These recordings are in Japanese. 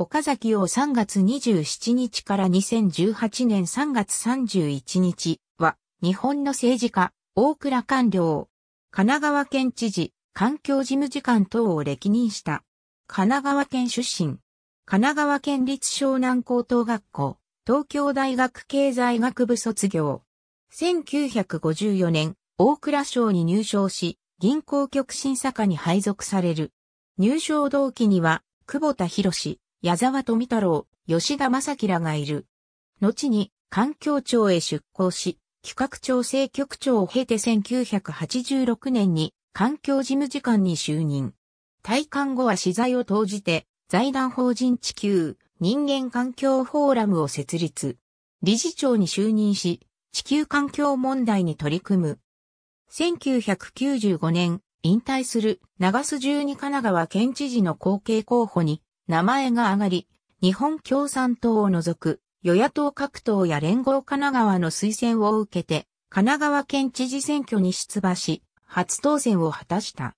岡崎を3月27日から2018年3月31日は、日本の政治家、大倉官僚、神奈川県知事、環境事務次官等を歴任した。神奈川県出身。神奈川県立湘南高等学校、東京大学経済学部卒業。1954年、大倉省に入省し、銀行局審査課に配属される。入省同期には、久保田博士、矢沢富太郎、吉田正樹らがいる。後に環境庁へ出向し、企画調整局長を経て1986年に環境事務次官に就任。退官後は資材を投じて財団法人地球人間環境フォーラムを設立。理事長に就任し、地球環境問題に取り組む。1995年、引退する長洲十二神奈川県知事の後継候補に名前が挙がり、日本共産党を除く与野党各党や連合神奈川の推薦を受けて、神奈川県知事選挙に出馬し、初当選を果たした。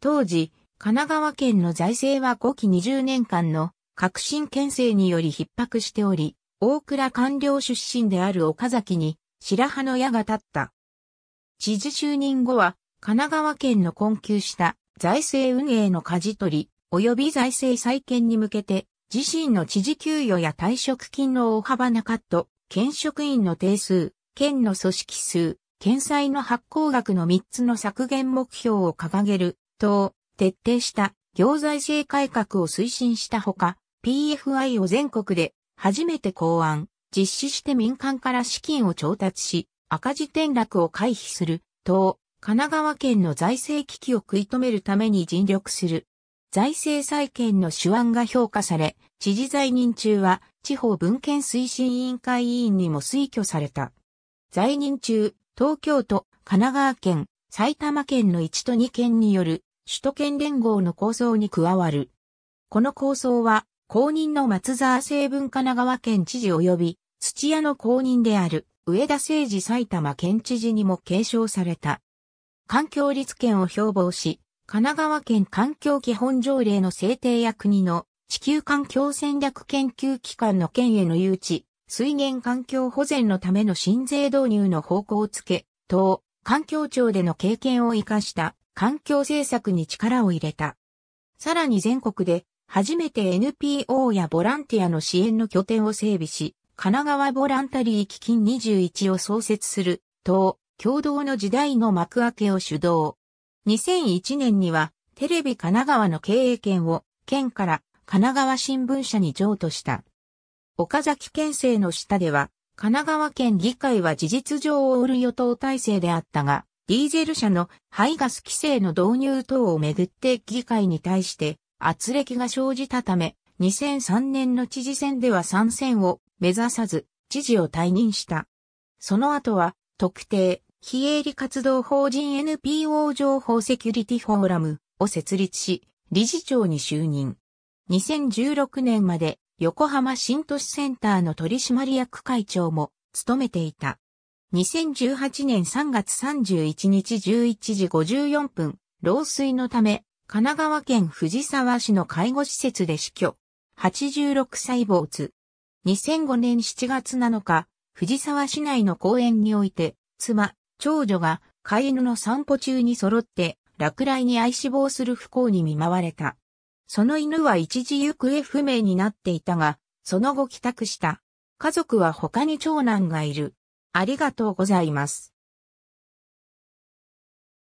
当時、神奈川県の財政は5期20年間の革新県政により逼迫しており、大倉官僚出身である岡崎に白羽の矢が立った。知事就任後は、神奈川県の困窮した財政運営の舵取り、及び財政再建に向けて、自身の知事給与や退職金の大幅なカット、県職員の定数、県の組織数、県債の発行額の3つの削減目標を掲げる、等、徹底した行財政改革を推進したほか、PFI を全国で初めて考案、実施して民間から資金を調達し、赤字転落を回避する、等、神奈川県の財政危機を食い止めるために尽力する。財政再建の手腕が評価され、知事在任中は地方文献推進委員会委員にも推挙された。在任中、東京都、神奈川県、埼玉県の1都2県による首都圏連合の構想に加わる。この構想は、公認の松沢成文神奈川県知事及び、土屋の公認である上田誠二埼玉県知事にも継承された。環境立県を標榜し、神奈川県環境基本条例の制定や国の地球環境戦略研究機関の県への誘致、水源環境保全のための新税導入の方向つけ、等、環境庁での経験を活かした環境政策に力を入れた。さらに全国で初めて NPO やボランティアの支援の拠点を整備し、神奈川ボランタリー基金21を創設する、等、共同の時代の幕開けを主導。2001年にはテレビ神奈川の経営権を県から神奈川新聞社に譲渡した。岡崎県政の下では神奈川県議会は事実上を売る与党体制であったが、ディーゼル車の排ガス規制の導入等をめぐって議会に対して圧力が生じたため、2003年の知事選では参戦を目指さず、知事を退任した。その後は、特定、非営利活動法人 NPO 情報セキュリティフォーラムを設立し、理事長に就任。2016年まで横浜新都市センターの取締役会長も務めていた。2018年3月31日11時54分、老衰のため、神奈川県藤沢市の介護施設で死去。86歳没。2005年7月7日、藤沢市内の公園において、妻、長女が飼い犬の散歩中に揃って落雷に愛死亡する不幸に見舞われた。その犬は一時行方不明になっていたが、その後帰宅した。家族は他に長男がいる。ありがとうございます。